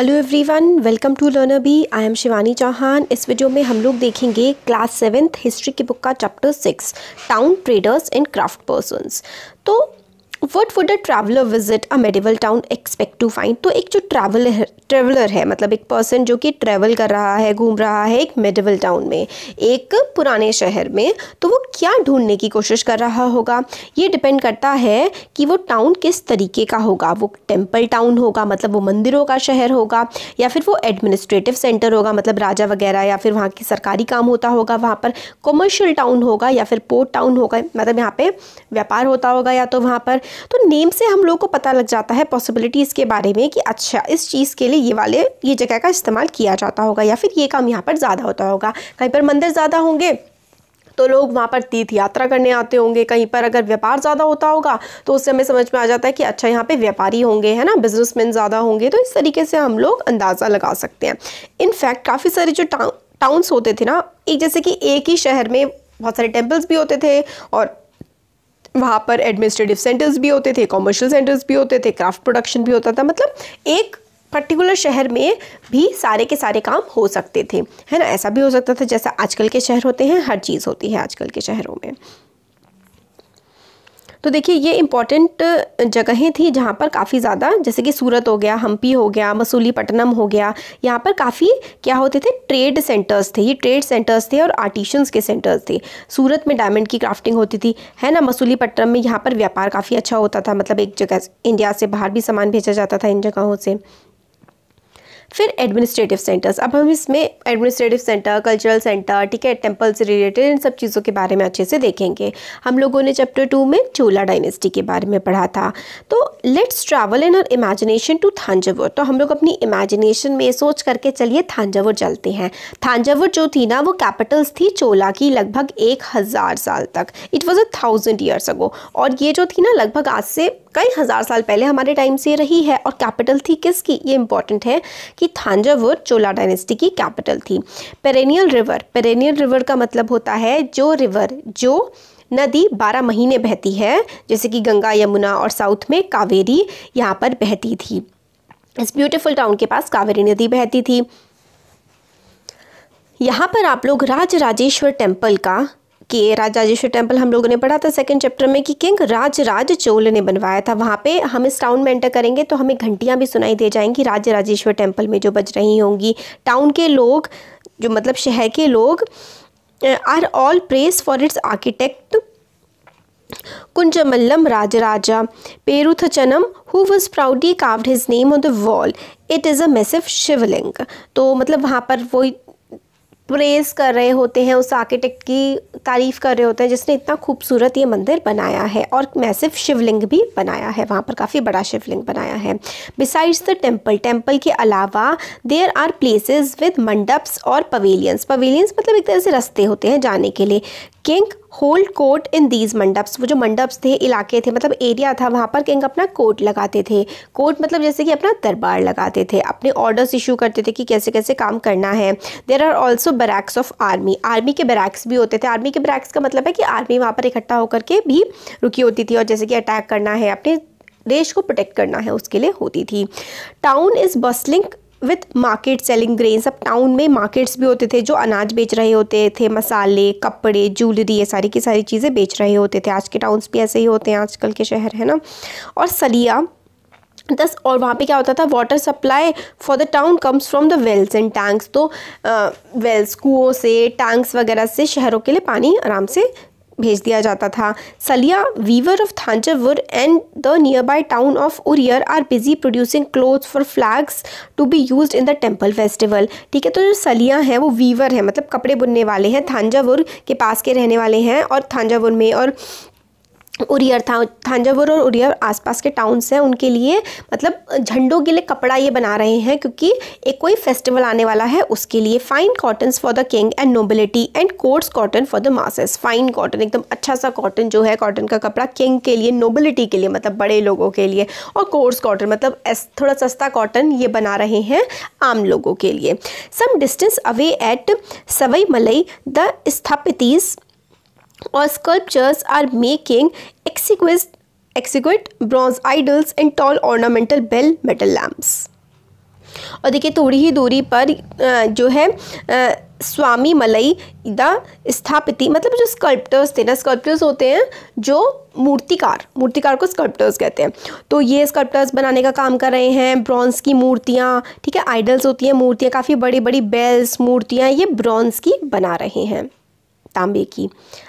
Hello everyone welcome to learner B I am Shivani Chauhan इस video में हम लोग देखेंगे क्लास सेवेंथ हिस्ट्री की बुक का chapter six town traders and craft persons तो what would a traveller visit a medieval town expect to find तो एक जो ट्रैवल ट्रैवलर है मतलब एक पर्सन जो कि ट्रैवल कर रहा है घूम रहा है एक मेडिवल टाउन में एक पुराने शहर में तो वो क्या ढूंढने की कोशिश कर रहा होगा ये डिपेंड करता है कि वो टाउन किस तरीके का होगा वो टेम्पल टाउन होगा मतलब वो मंदिरों का शहर होगा या फिर वो एडमिनिस्ट्रेटिव सेंटर होगा मतलब राजा वगैरह या फिर वहाँ की सरकारी काम होता होगा वहाँ पर कॉमर्शियल टाउन होगा या फिर पोर्ट टाउन होगा मतलब यहाँ पर व्यापार होता होगा या तो वहाँ पर तो नेम से हम लोग को पता लग जाता है पॉसिबिलिटीज़ के बारे में कि अच्छा इस चीज़ के लिए ये वाले ये जगह का इस्तेमाल किया जाता होगा या फिर ये काम यहाँ पर ज़्यादा होता होगा कहीं पर मंदिर ज़्यादा होंगे तो लोग वहाँ पर तीर्थ यात्रा करने आते होंगे कहीं पर अगर व्यापार ज़्यादा होता होगा तो उससे हमें समझ में आ जाता है कि अच्छा यहाँ पे व्यापारी होंगे है ना बिजनेसमैन ज़्यादा होंगे तो इस तरीके से हम लोग अंदाज़ा लगा सकते हैं इनफैक्ट काफ़ी सारे जो टाउन्स होते थे ना एक जैसे कि एक ही शहर में बहुत सारे टेम्पल्स भी होते थे और वहाँ पर एडमिनिस्ट्रेटिव सेंटर्स भी होते थे कॉमर्शियल सेंटर्स भी होते थे क्राफ्ट प्रोडक्शन भी होता था मतलब एक पर्टिकुलर शहर में भी सारे के सारे काम हो सकते थे है ना ऐसा भी हो सकता था जैसा आजकल के शहर होते हैं हर चीज़ होती है आजकल के शहरों में तो देखिए ये इंपॉर्टेंट जगहें थी जहाँ पर काफ़ी ज़्यादा जैसे कि सूरत हो गया हम्पी हो गया मसूलीपट्टनम हो गया यहाँ पर काफ़ी क्या होते थे ट्रेड सेंटर्स थे ये ट्रेड सेंटर्स थे और आर्टिशंस के सेंटर्स थे सूरत में डायमंड की क्राफ्टिंग होती थी है ना मसूली पटनम में यहाँ पर व्यापार काफ़ी अच्छा होता था मतलब एक जगह इंडिया से बाहर भी सामान भेजा जाता था इन जगहों से फिर एडमिनिस्ट्रेटिव सेंटर्स अब हम इसमें एडमिनिस्ट्रेटिव सेंटर कल्चरल सेंटर ठीक है टेम्पल से रिलेटेड इन सब चीज़ों के बारे में अच्छे से देखेंगे हम लोगों ने चैप्टर टू में चोला डायनेस्टी के बारे में पढ़ा था तो let's travel in our imagination to Thanjavur तो हम लोग अपनी इमेजिनेशन में सोच करके चलिए थानजावर चलते हैं थांजावुर जो थी ना वो कैपिटल्स थी चोला की लगभग एक हज़ार साल तक it was a thousand years ago और ये जो थी ना लगभग आज से कई हज़ार साल पहले हमारे टाइम से रही है और कैपिटल थी किसकी ये इंपॉर्टेंट है कि थानजावुर चोला डायनेस्टी की कैपिटल थी पेरेनियल रिवर पेरेनियल रिवर का मतलब होता है जो रिवर जो नदी बारह महीने बहती है जैसे कि गंगा यमुना और साउथ में कावेरी यहाँ पर बहती थी इस ब्यूटीफुल टाउन के पास कावेरी नदी बहती थी यहाँ पर आप लोग राज राजेश्वर टेम्पल का के राजाजेश्वर टेम्पल हम लोगों ने पढ़ा था सेकंड चैप्टर में कि किंग राज राज चोल ने बनवाया था वहाँ पे हम इस टाउन में एंटर करेंगे तो हमें घंटियाँ भी सुनाई दे जाएंगी राज राजेश्वर टेम्पल में जो बज रही होंगी टाउन के लोग जो मतलब शहर के लोग are all praise for its architect Raja Perunthachan who was proudly carved his name on the wall it is a massive Shivling तो मतलब वहाँ पर वो प्रेस कर रहे होते हैं उस आर्किटेक्ट की तारीफ़ कर रहे होते हैं जिसने इतना खूबसूरत ये मंदिर बनाया है और मैसिव शिवलिंग भी बनाया है वहाँ पर काफ़ी बड़ा शिवलिंग बनाया है बिसाइड्स द टेम्पल टेम्पल के अलावा there are places with mandaps और पवेलियंस पवेलियंस मतलब एक तरह से रस्ते होते हैं जाने के लिए king hold court in these mandaps वो जो मंडप्स थे इलाके थे मतलब एरिया था वहाँ पर किंग अपना कोर्ट लगाते थे कोर्ट मतलब जैसे कि अपना दरबार लगाते थे अपने ऑर्डर्स इशू करते थे कि कैसे कैसे काम करना है there are also barracks of army army के बरैक्स भी होते थे आर्मी के बरैक्स का मतलब है कि आर्मी वहाँ पर इकट्ठा होकर के भी रुकी होती थी और जैसे कि अटैक करना है अपने देश को प्रोटेक्ट करना है उसके लिए होती थी town is bustling with market selling grains अब टाउन में मार्केट्स भी होते थे जो अनाज बेच रहे होते थे मसाले कपड़े ज्वेलरी ये सारी की सारी चीज़ें बेच रहे होते थे आज के टाउन्स भी ऐसे ही होते हैं आजकल के शहर है ना और सलिया दस और वहाँ पे क्या होता था water supply for the town comes from the wells and tanks तो वेल्स कुओं से टैंक्स वगैरह से शहरों के लिए पानी आराम से भेज दिया जाता था Saliya weaver of Thanjavur and the nearby town of Uraiyur are busy producing cloths for flags to be use in the temple festival ठीक है तो जो सलिया हैं वो वीवर हैं मतलब कपड़े बुनने वाले हैं थांजावुर के पास के रहने वाले हैं और थांजावुर में और उरियर था थांजावर और उरियर आसपास के टाउन्स हैं उनके लिए मतलब झंडों के लिए कपड़ा ये बना रहे हैं क्योंकि एक कोई फेस्टिवल आने वाला है उसके लिए fine cottons for the king and nobility and coarse cotton for the masses fine cotton एकदम अच्छा सा कॉटन जो है कॉटन का कपड़ा किंग के लिए नोबिलिटी के लिए मतलब बड़े लोगों के लिए और कोर्स कॉटन मतलब थोड़ा सस्ता कॉटन ये बना रहे हैं आम लोगों के लिए some distance away at Swamimalai the sthapatis or sculptures are making exquisite, exquisite bronze idols and tall ornamental bell metal lamps. और देखिए थोड़ी ही दूरी पर जो है स्वामी मलई द स्थापिति मतलब जो स्कल्प्टर्स थे ना स्कल्प्टर्स होते हैं जो मूर्तिकार मूर्तिकार को स्कल्प्टर्स कहते हैं तो ये स्कल्प्टर्स बनाने का काम कर रहे हैं ब्रॉन्ज की मूर्तियाँ ठीक है आइडल्स होती हैं मूर्तियाँ काफ़ी बड़ी बड़ी बेल्स मूर्तियाँ ये ब्रॉन्ज की बना रहे हैं तांबे की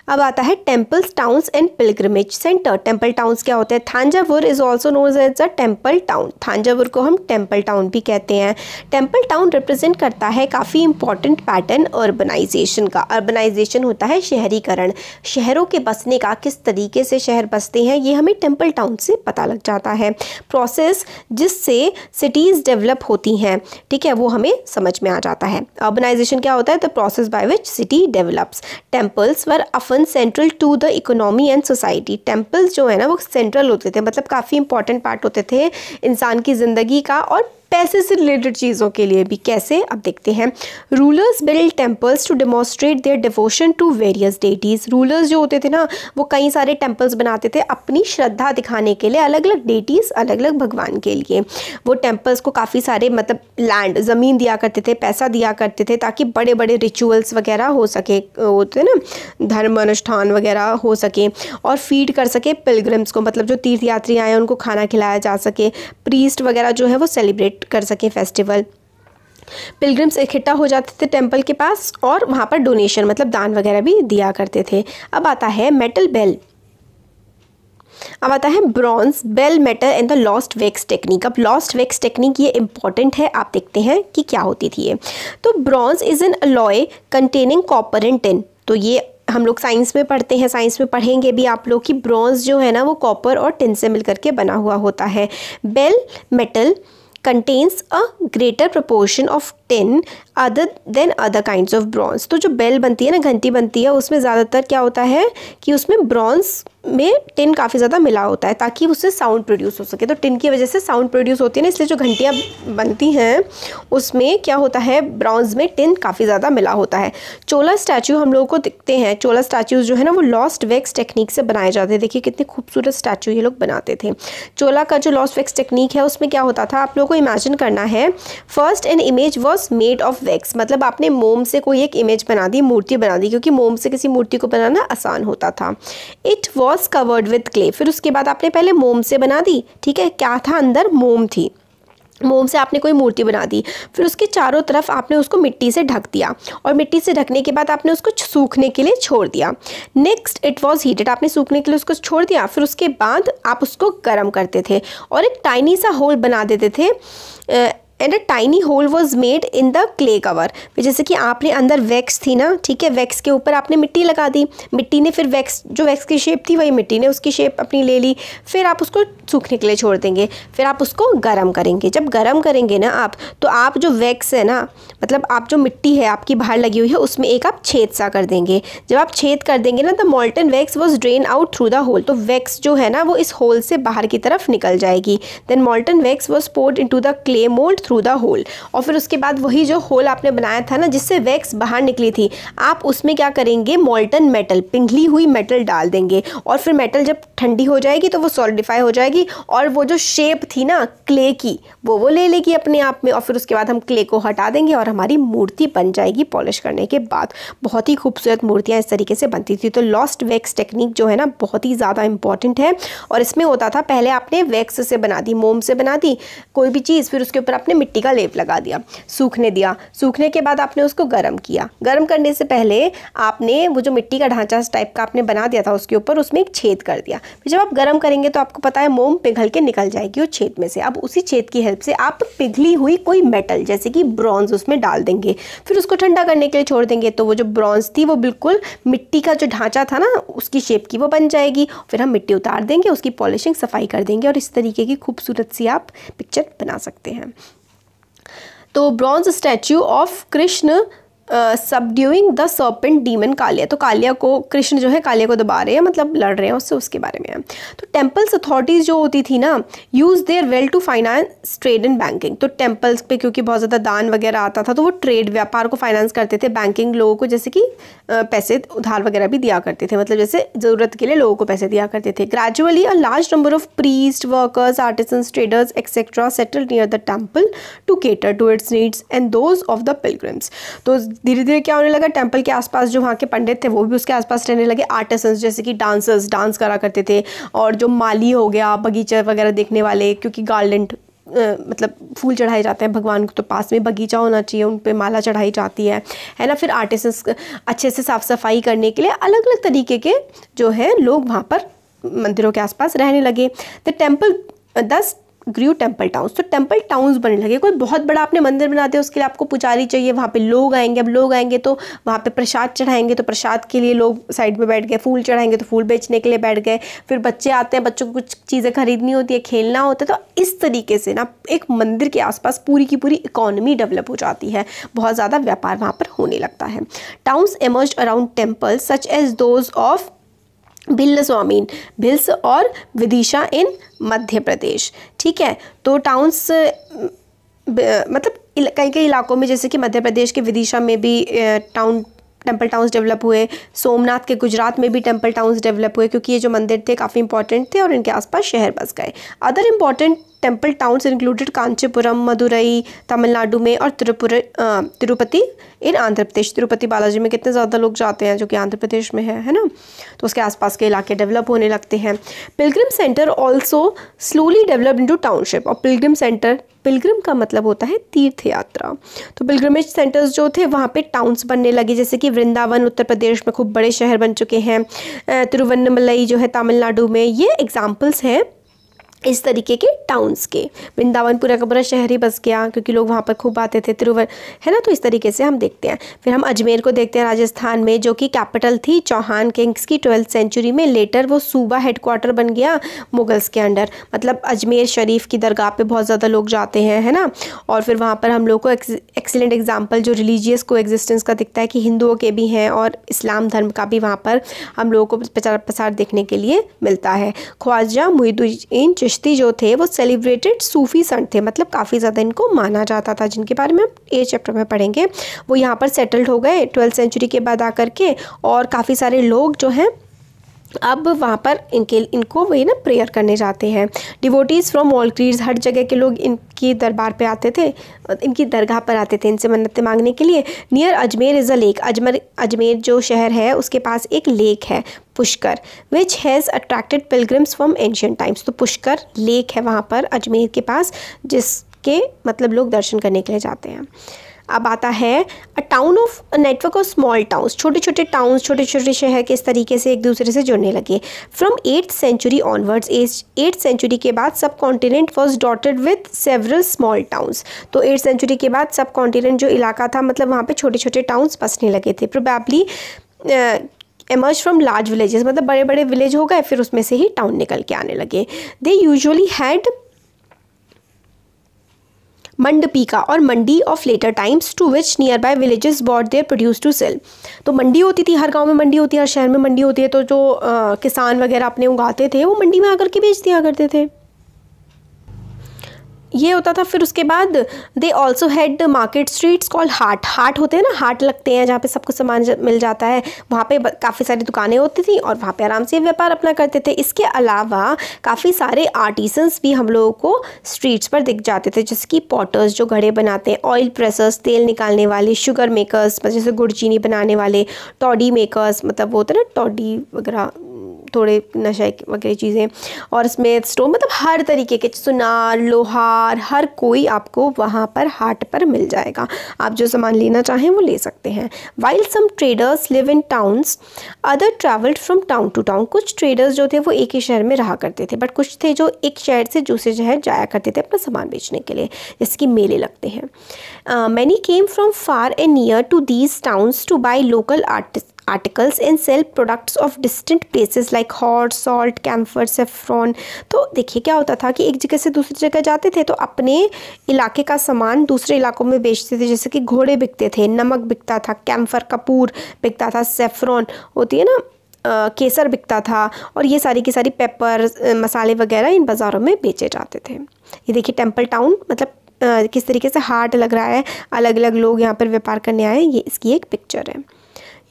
अब आता है temples towns and pilgrimage centre temple towns क्या होते हैं Thanjavur is also knows as a temple town Thanjavur को हम टेम्पल टाउन भी कहते हैं टेम्पल टाउन रिप्रेजेंट करता है काफ़ी इंपॉर्टेंट पैटर्न अर्बनाइजेशन का अर्बनाइजेशन होता है शहरीकरण शहरों के बसने का किस तरीके से शहर बसते हैं ये हमें टेम्पल टाउन से पता लग जाता है प्रोसेस जिससे सिटीज़ डेवलप होती हैं ठीक है वो हमें समझ में आ जाता है अर्बनाइजेशन क्या होता है the process by which city develops temples were often central to the economy and society temples जो है ना वो सेंट्रल होते थे मतलब काफ़ी इंपॉर्टेंट पार्ट होते थे इंसान की ज़िंदगी का और पैसे से रिलेटेड चीज़ों के लिए भी कैसे अब देखते हैं rulers build temples to demonstrate their devotion to various deities rulers जो होते थे ना वो कई सारे टेम्पल्स बनाते थे अपनी श्रद्धा दिखाने के लिए अलग अलग डेटीज़ अलग अलग भगवान के लिए वो टेम्पल्स को काफ़ी सारे मतलब लैंड ज़मीन दिया करते थे पैसा दिया करते थे ताकि बड़े बड़े रिचुअल्स वगैरह हो सके होते हैं ना धर्म अनुष्ठान वगैरह हो सके और फीड कर सके पिलग्रम्स को मतलब जो तीर्थयात्री आए उनको खाना खिलाया जा सके प्रीस्ट वगैरह जो है वो सेलिब्रेट सेलिब्रेट कर सके फेस्टिवल पिलग्रिम्स इकट्ठा हो जाते थे टेंपल के पास और वहाँ पर डोनेशन मतलब दान वगैरह भी दिया करते थे अब आता है मेटल बेल अब आता है bronze bell metal and the lost wax technique अब लॉस्ट वेक्स टेक्निक ये इंपॉर्टेंट है आप देखते हैं कि क्या होती थी ये तो bronze is an alloy containing copper and tin तो ये हम लोग साइंस में पढ़ते हैं साइंस में पढ़ेंगे भी आप लोग कि ब्रॉन्ज जो है ना वो कॉपर और टिन से मिलकर के बना हुआ होता है bell metal contains a greater proportion of tin other than other kinds of bronze तो जो बेल बनती है ना घंटी बनती है उसमें ज़्यादातर क्या होता है कि उसमें ब्रॉन्ज में टिन काफ़ी ज़्यादा मिला होता है ताकि उससे साउंड प्रोड्यूस हो सके तो टिन की वजह से साउंड प्रोड्यूस होती है ना इसलिए जो घंटियाँ बनती हैं उसमें क्या होता है ब्रॉन्ज में टिन काफ़ी ज़्यादा मिला होता है चोला स्टैचू हम लोगों को दिखते हैं चोला स्टैचूज जो है ना वो लॉस्ट वेक्स टेक्निक से बनाए जाते हैं देखिए कितने खूबसूरत स्टैचू ये लोग बनाते थे चोला का जो लॉस्ट वेक्स टेक्निक है उसमें क्या होता था आप लोगों को इमेजिन करना है first an image was was made of wax मतलब आपने मोम से कोई एक इमेज बना दी मूर्ति बना दी क्योंकि मोम से किसी मूर्ति को बनाना आसान होता था it was covered with clay फिर उसके बाद आपने पहले मोम से बना दी ठीक है क्या था अंदर मोम थी मोम से आपने कोई मूर्ति बना दी फिर उसके चारों तरफ आपने उसको मिट्टी से ढक दिया और मिट्टी से ढकने के बाद आपने उसको सूखने के लिए छोड़ दिया नेक्स्ट इट वॉज हीटेड आपने सूखने के लिए उसको छोड़ दिया फिर उसके बाद आप उसको गर्म करते थे और एक टाइनी सा होल बना देते थे and a tiny hole was made in the clay cover जैसे कि आपने अंदर वैक्स थी ना ठीक है वैक्स के ऊपर आपने मिट्टी लगा दी मिट्टी ने फिर वैक्स जो वैक्स की शेप थी वही मिट्टी ने उसकी शेप अपनी ले ली फिर आप उसको सूखने के लिए छोड़ देंगे फिर आप उसको गर्म करेंगे जब गर्म करेंगे ना आप तो आप जो वैक्स है ना मतलब आप जो मिट्टी है आपकी बाहर लगी हुई है उसमें एक आप छेद सा कर देंगे जब आप छेद कर देंगे ना the molten wax was drain out through the hole तो वैक्स जो है ना वो इस होल से बाहर की तरफ निकल जाएगी then molten wax was poured into the clay mould through the hole और फिर उसके बाद वही जो होल आपने बनाया था ना जिससे वैक्स बाहर निकली थी आप उसमें क्या करेंगे मोल्टन मेटल पिघली हुई मेटल डाल देंगे और फिर मेटल जब ठंडी हो जाएगी तो वो सॉलिडिफाई हो जाएगी और वो जो शेप थी ना क्ले की वो वो ले लेगी अपने आप में और फिर उसके बाद हम क्ले को हटा देंगे और हमारी मूर्ति बन जाएगी पॉलिश करने के बाद बहुत ही खूबसूरत मूर्तियाँ इस तरीके से बनती थी तो लॉस्ट वैक्स टेक्निक जो है ना बहुत ही ज़्यादा इंपॉर्टेंट है और इसमें होता था पहले आपने वैक्स से बना दी मोम से बना दी कोई भी चीज़ फिर उसके ऊपर आपने मिट्टी का लेप लगा दिया सूखने दिया सूखने के बाद आपने उसको गर्म किया गर्म करने से पहले आपने वो जो मिट्टी का ढांचा टाइप का आपने बना दिया था उसके ऊपर उसमें एक छेद कर दिया फिर जब आप गर्म करेंगे तो आपको पता है मोम पिघल के निकल जाएगी उस छेद में से अब उसी छेद की हेल्प से आप पिघली हुई कोई मेटल जैसे कि ब्रॉन्ज उसमें डाल देंगे फिर उसको ठंडा करने के लिए छोड़ देंगे तो वो जो ब्रॉन्ज थी वो बिल्कुल मिट्टी का जो ढांचा था ना उसकी शेप की वो बन जाएगी फिर हम मिट्टी उतार देंगे उसकी पॉलिशिंग सफाई कर देंगे और इस तरीके की खूबसूरत सी आप पिक्चर बना सकते हैं तो bronze statue of Krishna subduing the serpent demon Kaliya तो कालिया को कृष्ण जो है कालिया को दबा रहे हैं मतलब लड़ रहे हैं उससे उसके बारे में है तो टेम्पल्स अथॉरिटीज़ जो होती थी ना use their wealth to finance trade and banking तो टेम्पल्स पे क्योंकि बहुत ज़्यादा दान वगैरह आता था तो वो ट्रेड व्यापार को फाइनेंस करते थे बैंकिंग लोगों को जैसे कि पैसे उधार वगैरह भी दिया करते थे मतलब जैसे ज़रूरत के लिए लोगों को पैसे दिया करते थे gradually a large number of priest workers artisans traders etcetera settle near the temple to cater to its needs and those of the pilgrims तो धीरे धीरे क्या होने लगा टेम्पल के आसपास जो वहाँ के पंडित थे वो भी उसके आसपास रहने लगे आर्टिसंस जैसे कि डांसर्स डांस करा करते थे और जो माली हो गया बगीचा वगैरह देखने वाले क्योंकि गार्लैंड मतलब फूल चढ़ाए जाते हैं भगवान को तो पास में बगीचा होना चाहिए उन पर माला चढ़ाई जाती है है ना फिर आर्टिसंस अच्छे से साफ़ सफाई करने के लिए अलग अलग तरीके के जो है लोग वहाँ पर मंदिरों के आसपास रहने लगे the temple thus grew temple towns तो टेम्पल टाउन्स बनने लगे कोई बहुत बड़ा आपने मंदिर बना दिया उसके लिए आपको पुजारी चाहिए वहाँ पे लोग आएंगे अब लोग आएंगे तो वहाँ पे प्रसाद चढ़ाएंगे तो प्रसाद के लिए लोग साइड में बैठ गए फूल चढ़ाएंगे तो फूल बेचने के लिए बैठ गए फिर बच्चे आते हैं बच्चों को कुछ चीज़ें खरीदनी होती है खेलना होता है तो इस तरीके से ना एक मंदिर के आसपास पूरी की पूरी इकोनमी डेवलप हो जाती है बहुत ज़्यादा व्यापार वहाँ पर होने लगता है towns emerge around temple such as those of Bhillasvamin Bhilsa और विदिशा इन मध्य प्रदेश ठीक है तो टाउन्स मतलब कई कई इलाकों में जैसे कि मध्य प्रदेश के विदिशा में भी टाउन टेम्पल टाउन्स डेवलप हुए सोमनाथ के गुजरात में भी टेम्पल टाउन्स डेवलप हुए क्योंकि ये जो मंदिर थे काफ़ी इंपॉर्टेंट थे और इनके आसपास शहर बस गए other important temple towns included Kanchipuram Madurai Tamil Nadu में और तिरुपुर तिरुपति इन आंध्र प्रदेश तिरुपति बालाजी में कितने ज़्यादा लोग जाते हैं जो कि आंध्र प्रदेश में है है ना तो उसके आसपास के इलाके डेवलप होने लगते हैं pilgrim centre also slowly develop into township और पिलग्रिम सेंटर पिलग्रिम का मतलब होता है तीर्थ यात्रा तो पिलग्रिमेज सेंटर्स जो थे वहाँ पे टाउन्स बनने लगे जैसे कि वृंदावन उत्तर प्रदेश में खूब बड़े शहर बन चुके हैं तिरुवन्नमलई जो है तमिलनाडु में ये एग्जाम्पल्स हैं इस तरीके के टाउन्स के वृंदावन पूरा का पूरा शहर ही बस गया क्योंकि लोग वहाँ पर खूब आते थे तिरुवर है ना तो इस तरीके से हम देखते हैं फिर हम अजमेर को देखते हैं राजस्थान में जो कि कैपिटल थी चौहान किंग्स की ट्वेल्थ सेंचुरी में लेटर वो सूबा हेडक्वार्टर बन गया मुगल्स के अंडर मतलब अजमेर शरीफ की दरगाह पर बहुत ज़्यादा लोग जाते हैं है ना और फिर वहाँ पर हम लोग को एक्सीलेंट एग्जाम्पल जो रिलीजियस को एग्जिस्टेंस का दिखता है कि हिंदुओं के भी हैं और इस्लाम धर्म का भी वहाँ पर हम लोगों को प्रचार प्रसार देखने के लिए मिलता है ख्वाजा मुहिदुद्दीन चिश्ती जो थे वो सेलिब्रेटेड सूफ़ी संत थे मतलब काफ़ी ज़्यादा इनको माना जाता था जिनके बारे में हम ए चैप्टर में पढ़ेंगे वो यहाँ पर सेटल्ड हो गए ट्वेल्थ सेंचुरी के बाद आकर के और काफ़ी सारे लोग जो हैं अब वहाँ पर इनके इनको वही ना प्रेयर करने जाते हैं डिवोटीज़ फ्रॉम ऑल क्रीज हर जगह के लोग इनकी दरबार पे आते थे इनकी दरगाह पर आते थे इनसे मन्नतें मांगने के लिए near Ajmer is a lake Ajmer Ajmer जो शहर है उसके पास एक लेक है Pushkar which has attracted pilgrims from ancient times तो पुष्कर लेक है वहाँ पर अजमेर के पास जिसके मतलब लोग दर्शन करने के लिए जाते हैं अब आता है a town of network of small towns छोटे छोटे टाउन्स छोटे छोटे शहर के इस तरीके से एक दूसरे से जुड़ने लगे from eighth century onwards eighth century के बाद subcontinent was dotted with several small towns तो एट्थ सेंचुरी के बाद सब कॉन्टिनेंट जो इलाका था मतलब वहाँ पे छोटे छोटे टाउन्स बसने लगे थे probably emerge from large villages मतलब बड़े बड़े विलेज हो गए फिर उसमें से ही टाउन निकल के आने लगे दे यूजली हैड मंडपीका और mandi of later times to which nearby villages brought their produce to sell तो मंडी होती थी हर गांव में मंडी होती है हर शहर में मंडी होती है तो जो आ, किसान वगैरह अपने उगाते थे वो मंडी में आकर के बेच दिया करते थे ये होता था फिर उसके बाद they also had market streets call haat हाट होते हैं ना हाट लगते हैं जहाँ पे सब कुछ सामान मिल जाता है वहाँ पे काफ़ी सारी दुकानें होती थी और वहाँ पे आराम से व्यापार अपना करते थे इसके अलावा काफ़ी सारे आर्टिसन्स भी हम लोगों को स्ट्रीट्स पर दिख जाते थे जैसे कि पॉटर्स जो घड़े बनाते हैं ऑयल प्रेसर्स तेल निकालने वाले शुगर मेकर्स जैसे गुड़ चीनी बनाने वाले टॉडी मेकर्स मतलब वो होते ना टॉडी वगैरह थोड़े नशे वगैरह चीज़ें और इसमें स्टोन मतलब हर तरीके के सुनार लोहार हर कोई आपको वहाँ पर हाट पर मिल जाएगा आप जो सामान लेना चाहें वो ले सकते हैं while some traders live in towns other travelled from town to town कुछ ट्रेडर्स जो थे वो एक ही शहर में रहा करते थे बट कुछ थे जो एक शहर से दूसरे शहर जाया करते थे अपना सामान बेचने के लिए जैसे कि मेले लगते हैं many came from far and near to these towns to buy local artist articles and sell products of distant places like हॉट सॉल्ट कैम्फर सेफ्रॉन तो देखिए क्या होता था कि एक जगह से दूसरी जगह जाते थे तो अपने इलाके का सामान दूसरे इलाकों में बेचते थे जैसे कि घोड़े बिकते थे नमक बिकता था कैम्फर कपूर बिकता था सेफ्रॉन होती है ना आ, केसर बिकता था और ये सारी की सारी पेपर मसाले वगैरह इन बाज़ारों में बेचे जाते थे ये देखिए टेम्पल टाउन मतलब किस तरीके से हार्ट लग रहा है अलग अलग लोग यहाँ पर व्यापार करने आए ये इसकी एक पिक्चर है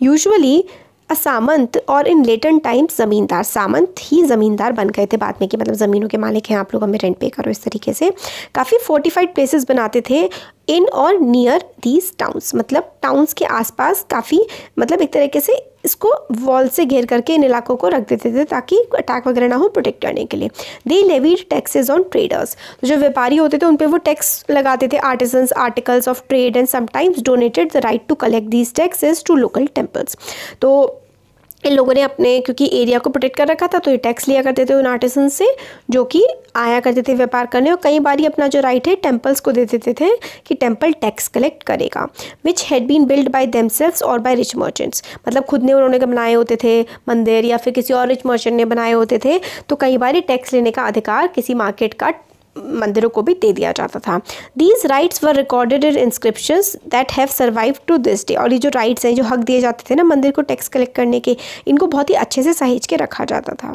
यूजुअली अ सामंत और इन लेटर टाइम्स ज़मींदार सामंत ही ज़मींदार बन गए थे बाद में कि मतलब ज़मीनों के मालिक हैं आप लोग हमें रेंट पे करो इस तरीके से काफ़ी फोर्टिफाइड प्लेसेस बनाते थे इन और नियर दीज टाउन्स मतलब टाउन्स के आसपास काफ़ी मतलब एक तरीके से इसको वॉल से घेर करके इन इलाकों को रख देते थे ताकि अटैक वगैरह ना हो प्रोटेक्ट करने के लिए they levied taxes on traders जो व्यापारी होते थे उन पर वो टैक्स लगाते थे artisans articles of trade and sometimes donated the right to collect these taxes to local temples तो इन लोगों ने अपने क्योंकि एरिया को प्रोटेक्ट कर रखा था तो ये टैक्स लिया करते थे उन आर्टिसन से जो कि आया करते थे व्यापार करने और कई बार ही अपना जो राइट है टेम्पल्स को दे देते थे कि टेम्पल टैक्स कलेक्ट करेगा which had been build by themselves और बाय रिच मर्चेंट्स मतलब खुद ने उन्होंने बनाए होते थे मंदिर या फिर किसी और रिच मर्चेंट ने बनाए होते थे तो कई बार ही टैक्स लेने का अधिकार किसी मार्केट का मंदिरों को भी दे दिया जाता था these rights were recorded in inscription that have survive to this day और ये जो राइट्स हैं जो हक दिए जाते थे ना मंदिर को टैक्स कलेक्ट करने के इनको बहुत ही अच्छे से सहेज के रखा जाता था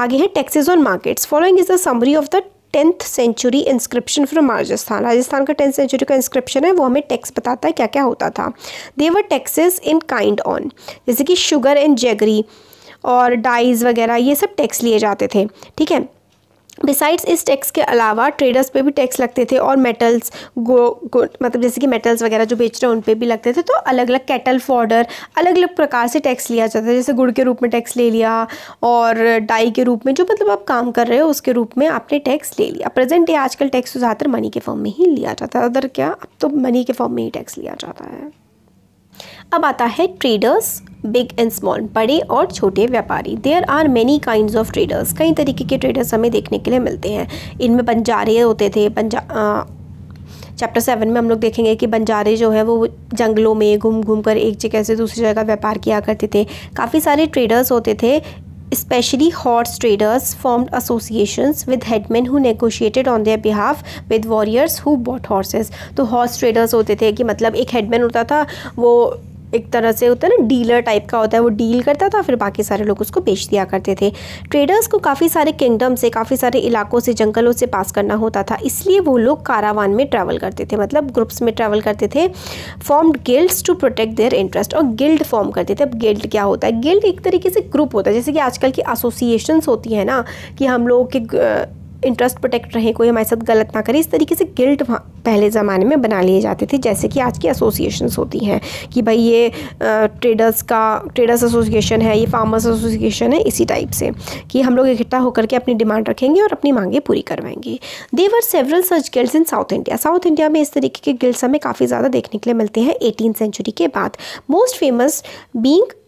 आगे है taxes on markets following is the summary of the tenth century inscription from Rajasthan Rajasthan का टेंथ सेंचुरी का इंस्क्रिप्शन है वो हमें टैक्स बताता है क्या क्या होता था there were taxes in kind on जैसे कि शुगर एंड जेगरी और डाइज वगैरह ये सब टैक्स लिए जाते थे ठीक है बिसाइड्स इस टैक्स के अलावा ट्रेडर्स पे भी टैक्स लगते थे और मेटल्स गो, गो मतलब जैसे कि मेटल्स वगैरह जो बेच रहे हैं उन पे भी लगते थे तो अलग अलग कैटल फॉर्डर अलग अलग प्रकार से टैक्स लिया जाता है जैसे गुड़ के रूप में टैक्स ले लिया और डाई के रूप में जो मतलब आप काम कर रहे हो उसके रूप में आपने टैक्स ले लिया प्रेजेंट डे आजकल टैक्स तो ज़्यादातर मनी के फॉर्म में ही लिया जाता है अदर क्या अब तो मनी के फॉर्म में ही टैक्स लिया जाता है अब आता है ट्रेडर्स बिग एंड स्मॉल बड़े और छोटे व्यापारी there are many kind of traders कई तरीके के ट्रेडर्स हमें देखने के लिए मिलते हैं इनमें बंजारे होते थे बंजा चैप्टर सेवन में हम लोग देखेंगे कि बंजारे जो है वो जंगलों में घूम घूम कर एक जगह से दूसरी जगह व्यापार किया करते थे काफ़ी सारे ट्रेडर्स होते थे especially horse traders formed associations with headmen who negotiated on their behalf with warriors who bought horses तो horse traders होते थे कि मतलब एक headman होता था वो एक तरह से होता है ना डीलर टाइप का होता है वो डील करता था फिर बाकी सारे लोग उसको बेच दिया करते थे ट्रेडर्स को काफ़ी सारे किंगडम से काफ़ी सारे इलाकों से जंगलों से पास करना होता था इसलिए वो लोग कारावान में ट्रैवल करते थे मतलब ग्रुप्स में ट्रैवल करते थे formed guilds to protect their interest और गिल्ड फॉर्म करते थे अब गिल्ड क्या होता है गिल्ड एक तरीके से ग्रुप होता है जैसे कि आजकल की एसोसिएशंस होती है ना कि हम लोगों के इंटरेस्ट प्रोटेक्ट रहे कोई हमारे साथ गलत ना करे इस तरीके से गिल्ट पहले ज़माने में बना लिए जाते थे जैसे कि आज की एसोसिएशंस होती हैं कि भाई ये ट्रेडर्स का ट्रेडर्स एसोसिएशन है ये फार्मर्स एसोसिएशन है इसी टाइप से कि हम लोग इकट्ठा होकर के अपनी डिमांड रखेंगे और अपनी मांगें पूरी करवाएंगे देवर सेवरल सर्च guilds in South India South India में इस तरीके के गिल्ड्स हमें काफ़ी ज़्यादा देखने के लिए मिलते हैं एटीन सेंचुरी के बाद most famous being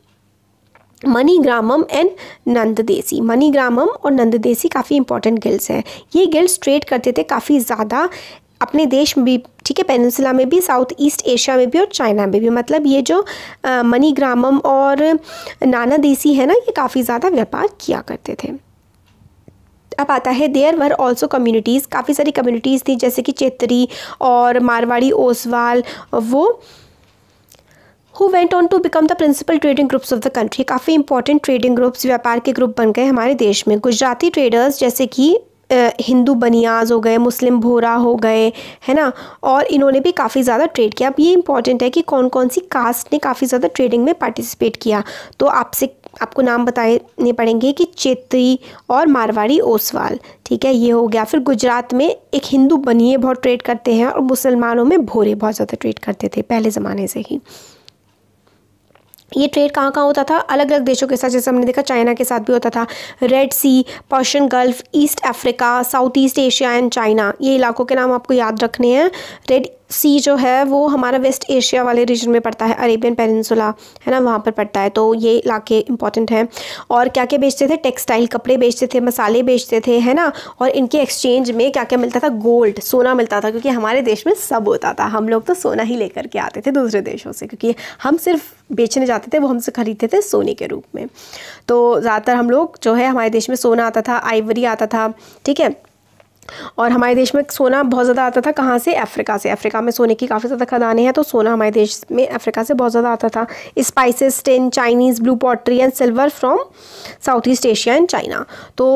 Manigramam and Nanadesi Manigramam और नंददेसी काफ़ी इंपॉर्टेंट गिल्ड्स हैं ये गिल्ड्स ट्रेड करते थे काफ़ी ज़्यादा अपने देश में भी ठीक है पेनसिला में भी साउथ ईस्ट एशिया में भी और चाइना में भी मतलब ये जो मनीग्रामम और नाना देसी है ना ये काफ़ी ज़्यादा व्यापार किया करते थे अब आता है देयर वर ऑल्सो कम्युनिटीज़ काफ़ी सारी कम्युनिटीज़ थी जैसे कि चेतरी और मारवाड़ी ओसवाल वो who went on to become the principal trading groups of the country काफ़ी इंपॉर्टेंट ट्रेडिंग ग्रुप्स व्यापार के ग्रुप बन गए हमारे देश में गुजराती ट्रेडर्स जैसे कि हिंदू बनियाज हो गए मुस्लिम भोरा हो गए है ना और इन्होंने भी काफ़ी ज़्यादा ट्रेड किया अब ये इंपॉर्टेंट है कि कौन कौन सी कास्ट ने काफ़ी ज़्यादा ट्रेडिंग में पार्टिसिपेट किया तो आपसे आपको नाम बताने पड़ेंगे कि चेत्री और मारवाड़ी ओसवाल ठीक है ये हो गया फिर गुजरात में एक हिंदू बनिए बहुत ट्रेड करते हैं और मुसलमानों में भोरे बहुत ज़्यादा ट्रेड करते थे पहले ज़माने से ही ये ट्रेड कहाँ कहाँ होता था अलग अलग देशों के साथ जैसे हमने देखा चाइना के साथ भी होता था Red Sea Persian Gulf East Africa South East Asia and China ये इलाकों के नाम आपको याद रखने हैं रेड सी जो है वो हमारा वेस्ट एशिया वाले रीजन में पड़ता है अरेबियन पेनसुला है ना वहाँ पर पड़ता है तो ये इलाके इंपॉर्टेंट हैं और क्या क्या बेचते थे टेक्सटाइल कपड़े बेचते थे मसाले बेचते थे है ना और इनके एक्सचेंज में क्या क्या मिलता था गोल्ड सोना मिलता था क्योंकि हमारे देश में सब होता था हम लोग तो सोना ही लेकर के आते थे दूसरे देशों से क्योंकि हम सिर्फ बेचने जाते थे वो हमसे ख़रीदते थे सोने के रूप में तो ज़्यादातर हम लोग जो है हमारे देश में सोना आता था आइवरी आता था ठीक है और हमारे देश में सोना बहुत ज़्यादा आता था कहाँ से अफ्रीका से अफ्रीका में सोने की काफ़ी ज़्यादा खदाने हैं तो सोना हमारे देश में अफ्रीका से बहुत ज़्यादा आता था spices tin Chinese blue pottery and silver from South East Asia and China तो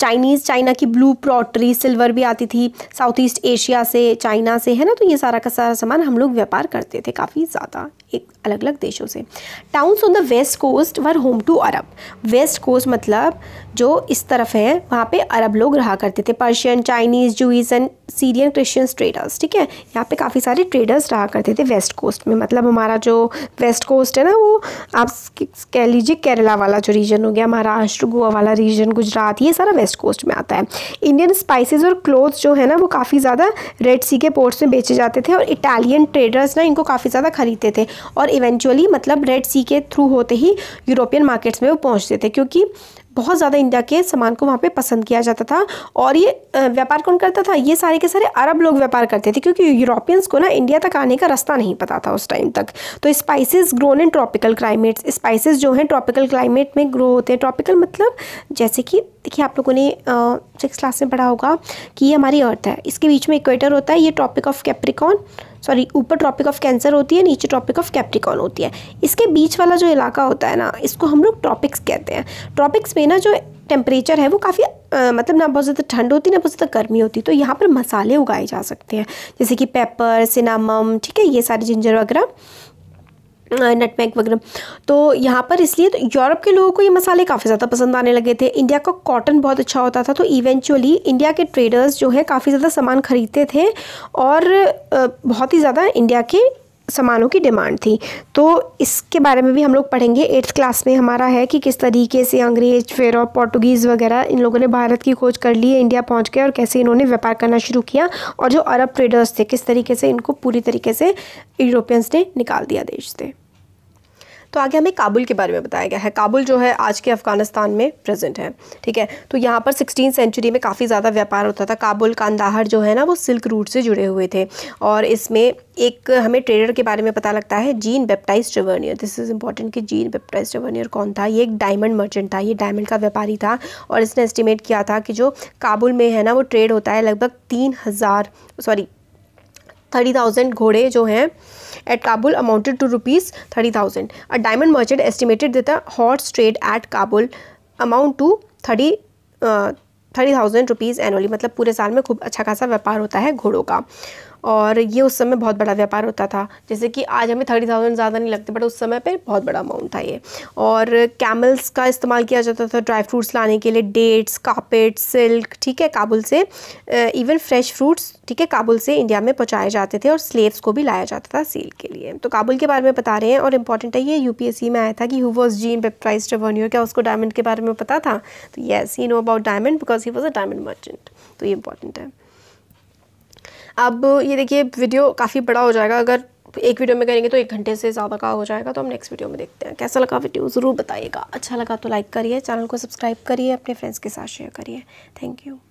चाइनीज़ चाइना की ब्लू पॉटरी सिल्वर भी आती थी साउथ ईस्ट एशिया से चाइना से है ना तो ये सारा का सारा सामान हम लोग व्यापार करते थे काफ़ी ज़्यादा एक अलग अलग देशों से towns on the west coast were home to Arab west coast मतलब जो इस तरफ है वहाँ पे अरब लोग रहा करते थे Persian Chinese Jews and Syrian Christian traders ठीक है यहाँ पे काफ़ी सारे ट्रेडर्स रहा करते थे वेस्ट कोस्ट में मतलब हमारा जो वेस्ट कोस्ट है ना वो आप कह लीजिए केरला वाला जो रीजन हो गया महाराष्ट्र गोवा वाला रीजन गुजरात ये सारा वेस्ट कोस्ट में आता है इंडियन स्पाइसिस और क्लोथ्स जो है ना वो काफ़ी ज़्यादा रेड सी के पोर्ट्स में बेचे जाते थे और इटालियन ट्रेडर्स ना इनको काफ़ी ज़्यादा खरीदते थे और और इवेंचुअली मतलब रेड सी के थ्रू होते ही यूरोपियन मार्केट्स में वो पहुँचते थे क्योंकि बहुत ज़्यादा इंडिया के सामान को वहाँ पे पसंद किया जाता था और ये व्यापार कौन करता था ये सारे के सारे अरब लोग व्यापार करते थे क्योंकि यूरोपियंस को ना इंडिया तक आने का रास्ता नहीं पता था उस टाइम तक तो spices grown in tropical climates spices जो हैं ट्रॉपिकल क्लाइमेट में ग्रो होते हैं ट्रॉपिकल मतलब जैसे कि देखिए आप लोगों ने सिक्स क्लास में पढ़ा होगा कि ये हमारी अर्थ है इसके बीच में इक्वेटर होता है ये ट्रॉपिक ऑफ कैप्रिकॉन सॉरी ऊपर ट्रॉपिक ऑफ कैंसर होती है नीचे ट्रॉपिक ऑफ कैप्टिकॉन होती है इसके बीच वाला जो इलाका होता है ना इसको हम लोग ट्रॉपिक्स कहते हैं ट्रॉपिक्स में ना जो टेम्परेचर है वो काफ़ी मतलब ना बहुत ज़्यादा ठंड होती ना बहुत ज़्यादा गर्मी होती तो यहाँ पर मसाले उगाए जा सकते हैं जैसे कि पेपर सिनामम ठीक है ये सारे जिंजर वगैरह नटमैग वगैरह तो यहाँ पर इसलिए तो यूरोप के लोगों को ये मसाले काफ़ी ज़्यादा पसंद आने लगे थे इंडिया का कॉटन बहुत अच्छा होता था तो इवेंचुअली इंडिया के ट्रेडर्स जो है काफ़ी ज़्यादा सामान ख़रीदते थे और बहुत ही ज़्यादा इंडिया के सामानों की डिमांड थी तो इसके बारे में भी हम लोग पढ़ेंगे एट्थ क्लास में हमारा है कि किस तरीके से अंग्रेज फिर और पोर्टुगीज़ वगैरह इन लोगों ने भारत की खोज कर ली है इंडिया पहुँच गए और कैसे इन्होंने व्यापार करना शुरू किया और जो अरब ट्रेडर्स थे किस तरीके से इनको पूरी तरीके से यूरोपियंस ने निकाल दिया देश से तो आगे हमें काबुल के बारे में बताया गया है काबुल जो है आज के अफगानिस्तान में प्रेजेंट है ठीक है तो यहाँ पर सिक्सटीन सेंचुरी में काफ़ी ज़्यादा व्यापार होता था काबुल कांदाहार जो है ना वो सिल्क रूट से जुड़े हुए थे और इसमें एक हमें ट्रेडर के बारे में पता लगता है Jean Baptiste Tavernier this is important कि जीन बेप्टाइज ट्रेवर्नियर कौन था ये एक डायमंड मर्चेंट था ये डायमंड का व्यापारी था और इसने एस्टिमेट किया था कि जो काबुल में है ना वो ट्रेड होता है लगभग तीन हज़ार सॉरी थर्टी थाउजेंड घोड़े जो हैं at Kabul amounted to rupees thirty thousand a diamond merchant estimated देता horse trade at Kabul amount to thirty thirty thousand rupees annually मतलब पूरे साल में खूब अच्छा खासा व्यापार होता है घोड़ों का और ये उस समय बहुत बड़ा व्यापार होता था जैसे कि आज हमें थर्टी थाउजेंड ज़्यादा नहीं लगते बट उस समय पर बहुत बड़ा अमाउंट था ये और कैमल्स का इस्तेमाल किया जाता था ड्राई फ्रूट्स लाने के लिए डेट्स कापेट सिल्क ठीक है काबुल से इवन फ्रेश फ्रूट्स ठीक है काबुल से इंडिया में पहुँचाए जाते थे और स्लेव्स को भी लाया जाता था सेल के लिए तो काबुल के बारे में बता रहे हैं और इंपॉर्टेंट है ये यू में आया था कि who was Jean Baptiste Tavernier क्या उसको डायमंड के बारे में पता था तो yes he know about diamond because he was a diamond merchant तो ये इंपॉर्टेंट है अब ये देखिए वीडियो काफ़ी बड़ा हो जाएगा अगर एक वीडियो में करेंगे तो एक घंटे से ज़्यादा का हो जाएगा तो हम नेक्स्ट वीडियो में देखते हैं कैसा लगा वीडियो ज़रूर बताइएगा अच्छा लगा तो लाइक करिए चैनल को सब्सक्राइब करिए अपने फ्रेंड्स के साथ शेयर करिए थैंक यू